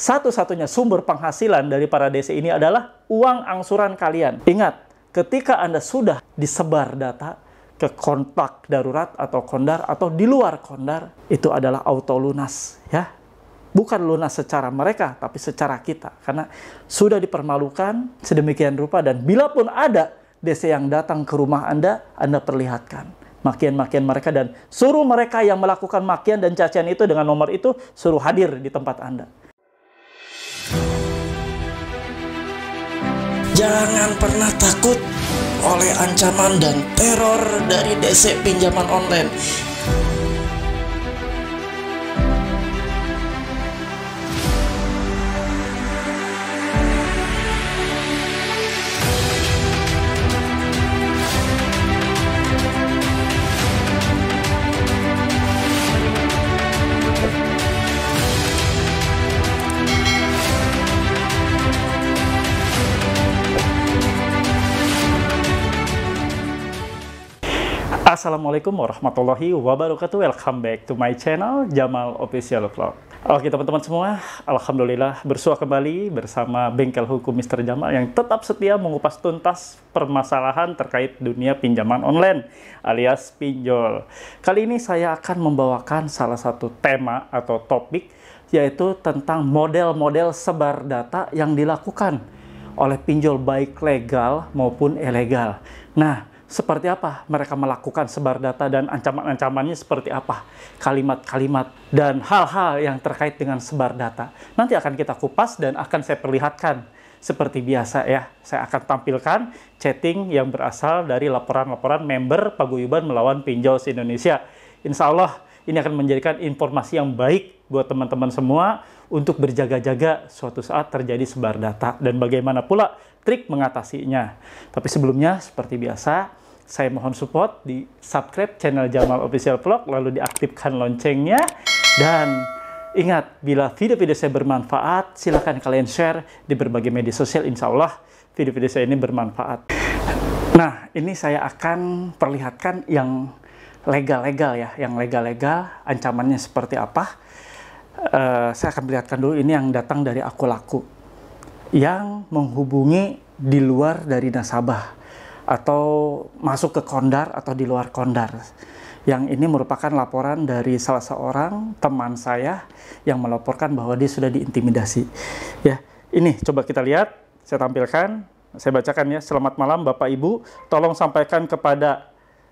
satu-satunya sumber penghasilan dari para DC ini adalah uang angsuran kalian. Ingat, ketika Anda sudah disebar data ke kontak darurat atau kondar atau di luar kondar, itu adalah auto lunas ya. Bukan lunas secara mereka, tapi secara kita. Karena sudah dipermalukan sedemikian rupa dan bila pun ada DC yang datang ke rumah Anda, Anda perlihatkan makian-makian mereka dan suruh mereka yang melakukan makian dan cacian itu dengan nomor itu suruh hadir di tempat Anda. Jangan pernah takut oleh ancaman dan teror dari DC pinjaman online Assalamualaikum warahmatullahi wabarakatuh Welcome back to my channel Jamal Official Vlog Oke teman-teman semua Alhamdulillah bersua kembali bersama Bengkel Hukum Mr. Jamal Yang tetap setia mengupas tuntas permasalahan terkait dunia pinjaman online alias pinjol Kali ini saya akan membawakan salah satu tema atau topik Yaitu tentang model-model sebar data yang dilakukan oleh pinjol baik legal maupun ilegal Nah, seperti apa mereka melakukan sebar data dan ancaman-ancamannya seperti apa kalimat-kalimat dan hal-hal yang terkait dengan sebar data nanti akan kita kupas dan akan saya perlihatkan seperti biasa ya saya akan tampilkan chatting yang berasal dari laporan-laporan member paguyuban melawan pinjol se Indonesia Insya Allah ini akan menjadikan informasi yang baik buat teman-teman semua untuk berjaga-jaga suatu saat terjadi sebar data dan bagaimana pula trik mengatasinya. Tapi sebelumnya seperti biasa saya mohon support di subscribe channel Jamal Official Vlog lalu diaktifkan loncengnya dan ingat bila video-video saya bermanfaat silahkan kalian share di berbagai media sosial insya Allah video-video saya ini bermanfaat. Nah ini saya akan perlihatkan yang legal-legal ya, yang legal-legal ancamannya seperti apa uh, saya akan perlihatkan dulu ini yang datang dari aku laku yang menghubungi di luar dari nasabah atau masuk ke kondar atau di luar kondar. Yang ini merupakan laporan dari salah seorang teman saya yang melaporkan bahwa dia sudah diintimidasi. Ya, ini coba kita lihat, saya tampilkan, saya bacakan ya. Selamat malam Bapak Ibu, tolong sampaikan kepada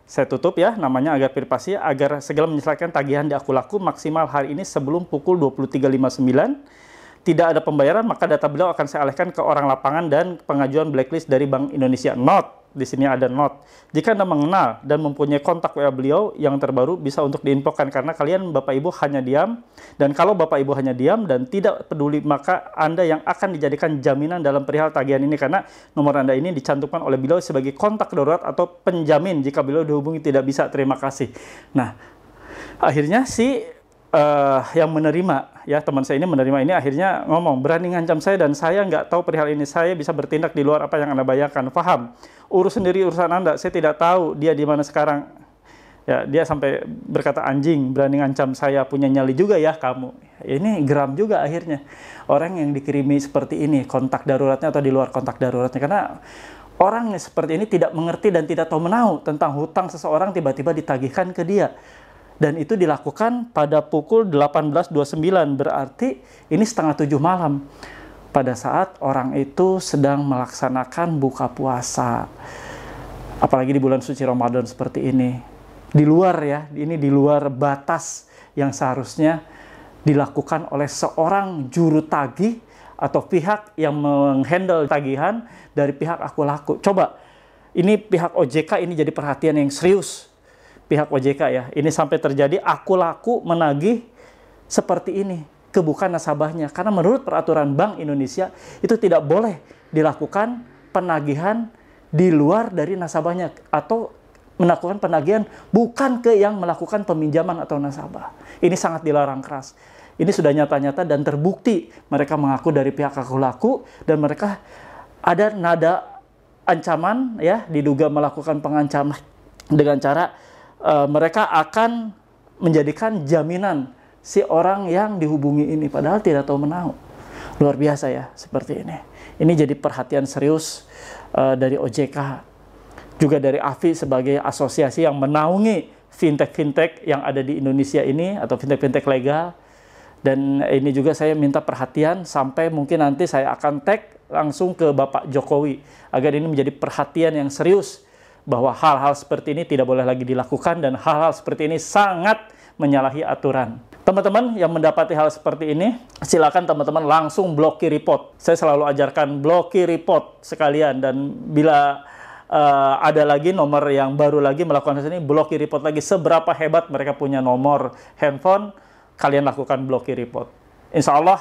saya tutup ya, namanya agar privasi, agar segala menyelesaikan tagihan di aku laku maksimal hari ini sebelum pukul 23.59 tidak ada pembayaran, maka data beliau akan saya alihkan ke orang lapangan dan pengajuan blacklist dari Bank Indonesia. Not di sini ada not. Jika Anda mengenal dan mempunyai kontak WA beliau yang terbaru bisa untuk diinfokan karena kalian Bapak Ibu hanya diam dan kalau Bapak Ibu hanya diam dan tidak peduli maka Anda yang akan dijadikan jaminan dalam perihal tagihan ini karena nomor Anda ini dicantumkan oleh beliau sebagai kontak darurat atau penjamin jika beliau dihubungi tidak bisa. Terima kasih. Nah, akhirnya si uh, yang menerima ya teman saya ini menerima ini akhirnya ngomong berani ngancam saya dan saya nggak tahu perihal ini saya bisa bertindak di luar apa yang anda bayangkan paham urus sendiri urusan anda saya tidak tahu dia di mana sekarang ya dia sampai berkata anjing berani ngancam saya punya nyali juga ya kamu ini geram juga akhirnya orang yang dikirimi seperti ini kontak daruratnya atau di luar kontak daruratnya karena orang seperti ini tidak mengerti dan tidak tahu menahu tentang hutang seseorang tiba-tiba ditagihkan ke dia dan itu dilakukan pada pukul 18.29 berarti ini setengah tujuh malam pada saat orang itu sedang melaksanakan buka puasa apalagi di bulan suci Ramadan seperti ini di luar ya ini di luar batas yang seharusnya dilakukan oleh seorang juru tagih atau pihak yang menghandle tagihan dari pihak aku laku coba ini pihak OJK ini jadi perhatian yang serius pihak OJK ya. Ini sampai terjadi aku laku menagih seperti ini ke bukan nasabahnya. Karena menurut peraturan Bank Indonesia itu tidak boleh dilakukan penagihan di luar dari nasabahnya atau melakukan penagihan bukan ke yang melakukan peminjaman atau nasabah. Ini sangat dilarang keras. Ini sudah nyata-nyata dan terbukti mereka mengaku dari pihak aku laku dan mereka ada nada ancaman ya diduga melakukan pengancaman dengan cara uh, mereka akan menjadikan jaminan si orang yang dihubungi ini padahal tidak tahu menahu. Luar biasa ya seperti ini. Ini jadi perhatian serius uh, dari OJK juga dari AFI sebagai asosiasi yang menaungi fintech-fintech yang ada di Indonesia ini atau fintech-fintech legal. Dan ini juga saya minta perhatian sampai mungkin nanti saya akan tag langsung ke Bapak Jokowi agar ini menjadi perhatian yang serius bahwa hal-hal seperti ini tidak boleh lagi dilakukan dan hal-hal seperti ini sangat menyalahi aturan. Teman-teman yang mendapati hal seperti ini, silakan teman-teman langsung blokir report. Saya selalu ajarkan blokir report sekalian dan bila uh, ada lagi nomor yang baru lagi melakukan hal ini blokir report lagi seberapa hebat mereka punya nomor handphone kalian lakukan blokir report insya Allah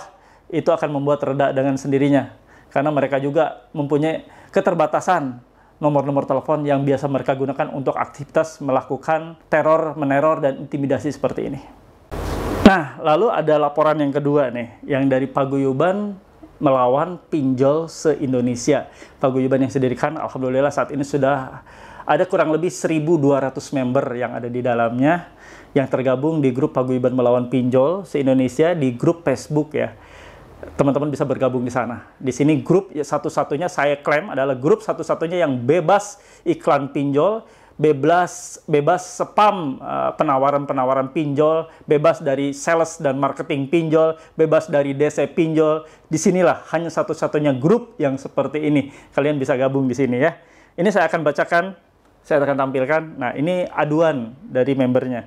itu akan membuat reda dengan sendirinya karena mereka juga mempunyai keterbatasan nomor-nomor telepon yang biasa mereka gunakan untuk aktivitas melakukan teror, meneror, dan intimidasi seperti ini. Nah, lalu ada laporan yang kedua nih, yang dari Paguyuban melawan pinjol se-Indonesia. Paguyuban yang sedirikan, Alhamdulillah saat ini sudah ada kurang lebih 1.200 member yang ada di dalamnya, yang tergabung di grup Paguyuban Melawan Pinjol se-Indonesia di grup Facebook ya teman-teman bisa bergabung di sana. Di sini grup satu-satunya saya klaim adalah grup satu-satunya yang bebas iklan pinjol, bebas bebas spam eh, penawaran-penawaran pinjol, bebas dari sales dan marketing pinjol, bebas dari DC pinjol. di sinilah hanya satu-satunya grup yang seperti ini. Kalian bisa gabung di sini ya. Ini saya akan bacakan, saya akan tampilkan. Nah, ini aduan dari membernya.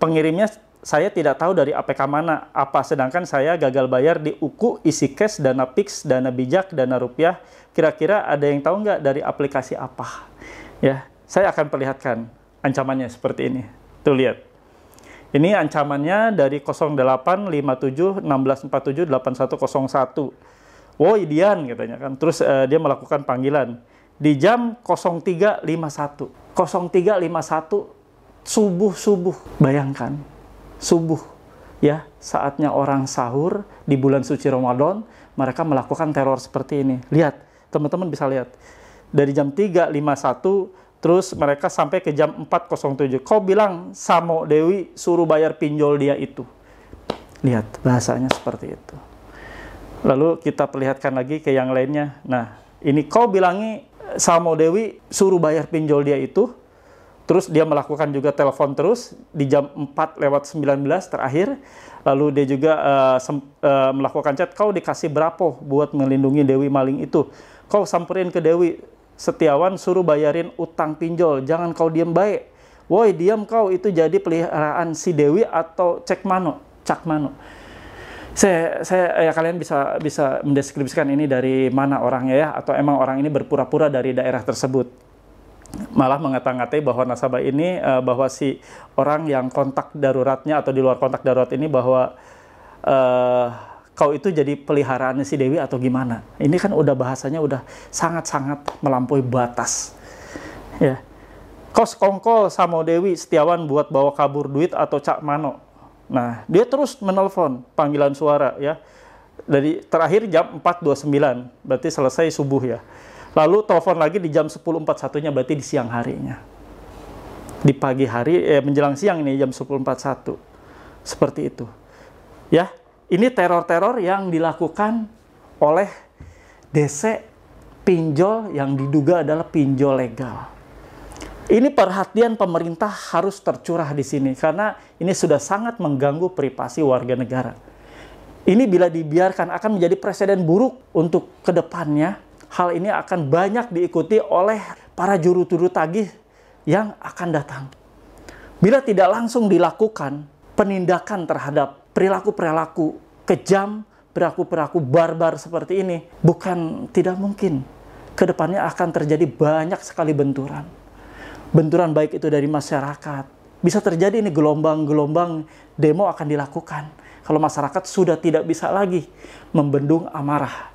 Pengirimnya saya tidak tahu dari APK mana apa sedangkan saya gagal bayar di UKU, isi cash, dana fix, dana bijak, dana rupiah. Kira-kira ada yang tahu nggak dari aplikasi apa? Ya, saya akan perlihatkan ancamannya seperti ini. Tuh lihat. Ini ancamannya dari 085716478101. Woi Dian katanya kan. Terus uh, dia melakukan panggilan di jam 03.51. 03.51 subuh-subuh. Bayangkan subuh ya saatnya orang sahur di bulan suci Ramadan mereka melakukan teror seperti ini lihat teman-teman bisa lihat dari jam 3.51 terus mereka sampai ke jam 4.07 kau bilang Samo Dewi suruh bayar pinjol dia itu lihat bahasanya seperti itu lalu kita perlihatkan lagi ke yang lainnya nah ini kau bilangi Samo Dewi suruh bayar pinjol dia itu Terus dia melakukan juga telepon terus di jam 4 lewat 19 terakhir. Lalu dia juga uh, uh, melakukan chat, kau dikasih berapa buat melindungi Dewi Maling itu? Kau samperin ke Dewi, Setiawan suruh bayarin utang pinjol, jangan kau diem baik. Woi diam kau, itu jadi peliharaan si Dewi atau cek mano, cak mano. Saya, saya ya kalian bisa bisa mendeskripsikan ini dari mana orangnya ya atau emang orang ini berpura-pura dari daerah tersebut malah mengata-ngatai bahwa nasabah ini uh, bahwa si orang yang kontak daruratnya atau di luar kontak darurat ini bahwa uh, kau itu jadi peliharaannya si Dewi atau gimana? Ini kan udah bahasanya udah sangat-sangat melampaui batas. Ya. Kos kongkol sama Dewi Setiawan buat bawa kabur duit atau Cak Mano. Nah, dia terus menelpon panggilan suara ya. Dari terakhir jam 4.29, berarti selesai subuh ya. Lalu telepon lagi di jam 10.41-nya berarti di siang harinya. Di pagi hari eh, menjelang siang ini jam 10.41. Seperti itu. Ya, ini teror-teror yang dilakukan oleh DC pinjol yang diduga adalah pinjol legal. Ini perhatian pemerintah harus tercurah di sini karena ini sudah sangat mengganggu privasi warga negara. Ini bila dibiarkan akan menjadi presiden buruk untuk kedepannya hal ini akan banyak diikuti oleh para juru-juru tagih yang akan datang. Bila tidak langsung dilakukan penindakan terhadap perilaku-perilaku kejam, perilaku-perilaku barbar seperti ini, bukan tidak mungkin kedepannya akan terjadi banyak sekali benturan. Benturan baik itu dari masyarakat. Bisa terjadi ini gelombang-gelombang demo akan dilakukan. Kalau masyarakat sudah tidak bisa lagi membendung amarah.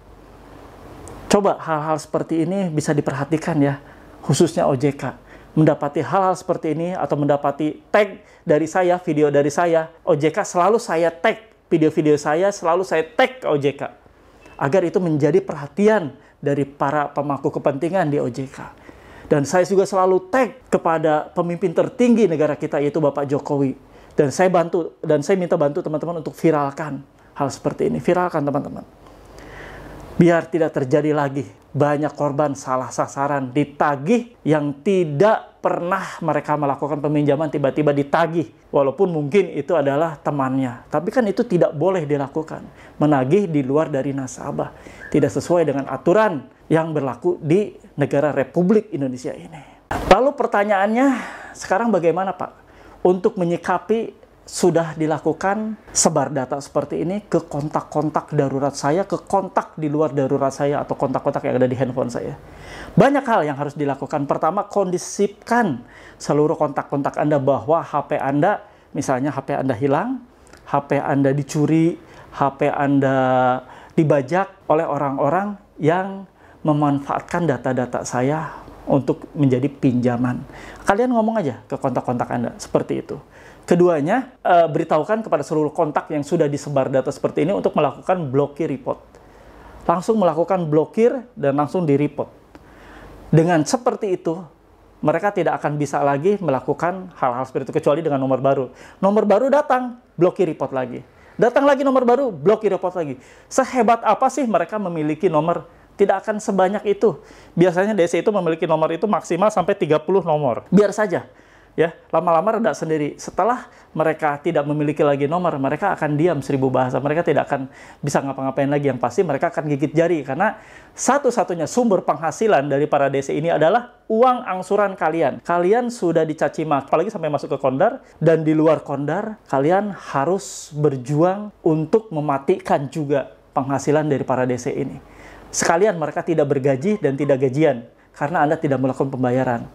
Coba hal-hal seperti ini bisa diperhatikan ya, khususnya OJK. Mendapati hal-hal seperti ini atau mendapati tag dari saya, video dari saya, OJK selalu saya tag, video-video saya selalu saya tag ke OJK. Agar itu menjadi perhatian dari para pemangku kepentingan di OJK. Dan saya juga selalu tag kepada pemimpin tertinggi negara kita yaitu Bapak Jokowi. Dan saya bantu dan saya minta bantu teman-teman untuk viralkan hal seperti ini. Viralkan teman-teman. Biar tidak terjadi lagi banyak korban salah sasaran ditagih yang tidak pernah mereka melakukan peminjaman tiba-tiba ditagih walaupun mungkin itu adalah temannya tapi kan itu tidak boleh dilakukan menagih di luar dari nasabah tidak sesuai dengan aturan yang berlaku di negara Republik Indonesia ini lalu pertanyaannya sekarang bagaimana Pak untuk menyikapi sudah dilakukan sebar data seperti ini ke kontak-kontak darurat saya, ke kontak di luar darurat saya atau kontak-kontak yang ada di handphone saya. Banyak hal yang harus dilakukan. Pertama, kondisipkan seluruh kontak-kontak Anda bahwa HP Anda, misalnya HP Anda hilang, HP Anda dicuri, HP Anda dibajak oleh orang-orang yang memanfaatkan data-data saya untuk menjadi pinjaman. Kalian ngomong aja ke kontak-kontak Anda seperti itu. Keduanya, e, beritahukan kepada seluruh kontak yang sudah disebar data seperti ini untuk melakukan blokir report. Langsung melakukan blokir dan langsung di report. Dengan seperti itu, mereka tidak akan bisa lagi melakukan hal-hal seperti itu kecuali dengan nomor baru. Nomor baru datang, blokir report lagi. Datang lagi nomor baru, blokir report lagi. Sehebat apa sih mereka memiliki nomor tidak akan sebanyak itu. Biasanya DC itu memiliki nomor itu maksimal sampai 30 nomor. Biar saja, ya lama-lama reda sendiri setelah mereka tidak memiliki lagi nomor mereka akan diam seribu bahasa mereka tidak akan bisa ngapa-ngapain lagi yang pasti mereka akan gigit jari karena satu-satunya sumber penghasilan dari para DC ini adalah uang angsuran kalian kalian sudah dicaci maki apalagi sampai masuk ke kondar dan di luar kondar kalian harus berjuang untuk mematikan juga penghasilan dari para DC ini sekalian mereka tidak bergaji dan tidak gajian karena Anda tidak melakukan pembayaran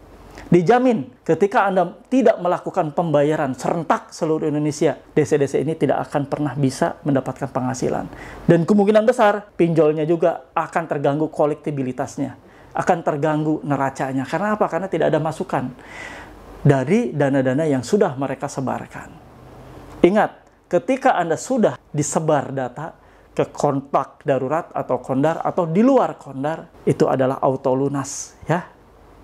Dijamin ketika Anda tidak melakukan pembayaran serentak seluruh Indonesia, DC-DC ini tidak akan pernah bisa mendapatkan penghasilan. Dan kemungkinan besar pinjolnya juga akan terganggu kolektibilitasnya, akan terganggu neracanya. Karena apa? Karena tidak ada masukan dari dana-dana yang sudah mereka sebarkan. Ingat, ketika Anda sudah disebar data ke kontak darurat atau kondar atau di luar kondar, itu adalah auto lunas ya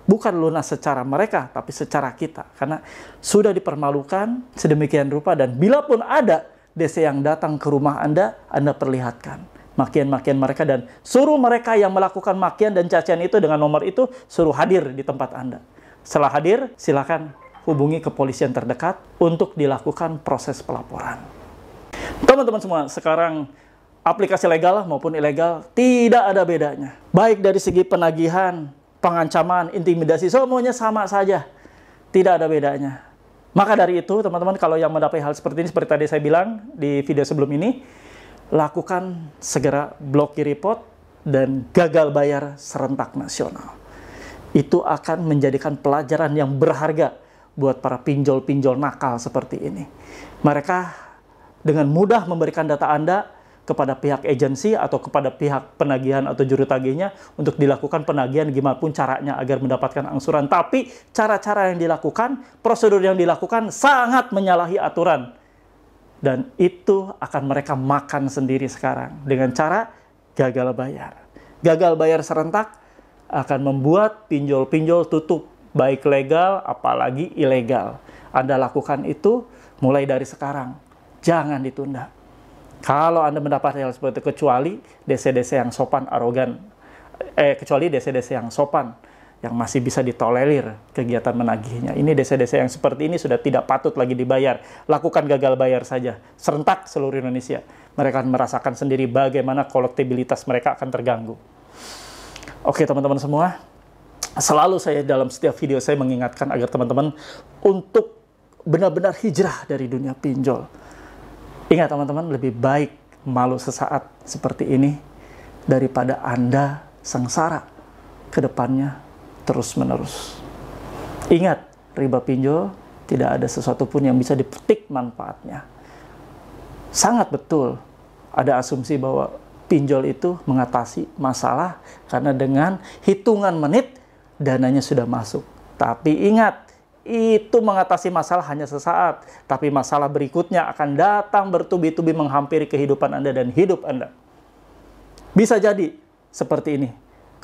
bukan lunas secara mereka, tapi secara kita. Karena sudah dipermalukan sedemikian rupa dan bila pun ada DC yang datang ke rumah Anda, Anda perlihatkan makian-makian mereka dan suruh mereka yang melakukan makian dan cacian itu dengan nomor itu suruh hadir di tempat Anda. Setelah hadir, silakan hubungi kepolisian terdekat untuk dilakukan proses pelaporan. Teman-teman semua, sekarang aplikasi legal maupun ilegal tidak ada bedanya. Baik dari segi penagihan pengancaman, intimidasi, semuanya sama saja. Tidak ada bedanya. Maka dari itu, teman-teman, kalau yang mendapat hal seperti ini, seperti tadi saya bilang di video sebelum ini, lakukan segera blokir report dan gagal bayar serentak nasional. Itu akan menjadikan pelajaran yang berharga buat para pinjol-pinjol nakal seperti ini. Mereka dengan mudah memberikan data Anda kepada pihak agensi atau kepada pihak penagihan atau juru tagihnya untuk dilakukan penagihan gimana pun caranya agar mendapatkan angsuran. Tapi cara-cara yang dilakukan, prosedur yang dilakukan sangat menyalahi aturan. Dan itu akan mereka makan sendiri sekarang dengan cara gagal bayar. Gagal bayar serentak akan membuat pinjol-pinjol tutup baik legal apalagi ilegal. Anda lakukan itu mulai dari sekarang. Jangan ditunda. Kalau Anda mendapat hal seperti itu, kecuali DC-DC yang sopan, arogan, eh, kecuali DC-DC yang sopan, yang masih bisa ditolerir kegiatan menagihnya. Ini DC-DC yang seperti ini sudah tidak patut lagi dibayar. Lakukan gagal bayar saja. Serentak seluruh Indonesia. Mereka akan merasakan sendiri bagaimana kolektibilitas mereka akan terganggu. Oke teman-teman semua, selalu saya dalam setiap video saya mengingatkan agar teman-teman untuk benar-benar hijrah dari dunia pinjol. Ingat teman-teman, lebih baik malu sesaat seperti ini daripada Anda sengsara ke depannya terus-menerus. Ingat, riba pinjol tidak ada sesuatu pun yang bisa dipetik manfaatnya. Sangat betul ada asumsi bahwa pinjol itu mengatasi masalah karena dengan hitungan menit dananya sudah masuk. Tapi ingat, itu mengatasi masalah hanya sesaat, tapi masalah berikutnya akan datang bertubi-tubi menghampiri kehidupan Anda dan hidup Anda. Bisa jadi seperti ini,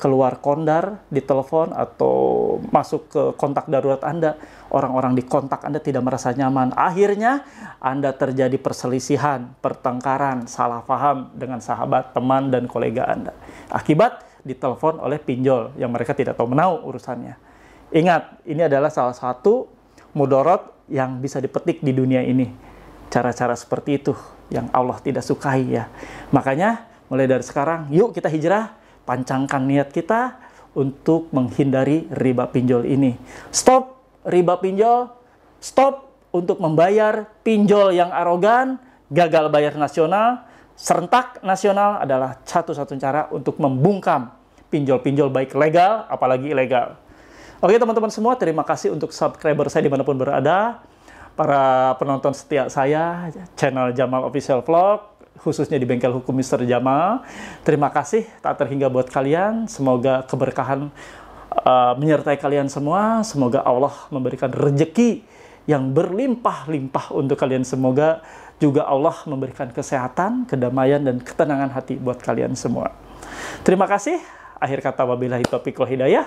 keluar kondar di telepon atau masuk ke kontak darurat Anda, orang-orang di kontak Anda tidak merasa nyaman. Akhirnya Anda terjadi perselisihan, pertengkaran, salah paham dengan sahabat, teman, dan kolega Anda. Akibat ditelepon oleh pinjol yang mereka tidak tahu menau urusannya Ingat, ini adalah salah satu mudorot yang bisa dipetik di dunia ini. Cara-cara seperti itu yang Allah tidak sukai ya. Makanya mulai dari sekarang, yuk kita hijrah, pancangkan niat kita untuk menghindari riba pinjol ini. Stop riba pinjol, stop untuk membayar pinjol yang arogan, gagal bayar nasional, serentak nasional adalah satu-satunya cara untuk membungkam pinjol-pinjol baik legal apalagi ilegal. Oke teman-teman semua, terima kasih untuk subscriber saya dimanapun berada, para penonton setia saya, channel Jamal Official Vlog, khususnya di bengkel hukum Mister Jamal. Terima kasih tak terhingga buat kalian. Semoga keberkahan uh, menyertai kalian semua. Semoga Allah memberikan rejeki yang berlimpah-limpah untuk kalian. Semoga juga Allah memberikan kesehatan, kedamaian, dan ketenangan hati buat kalian semua. Terima kasih. Akhir kata wabillahi taufiq hidayah.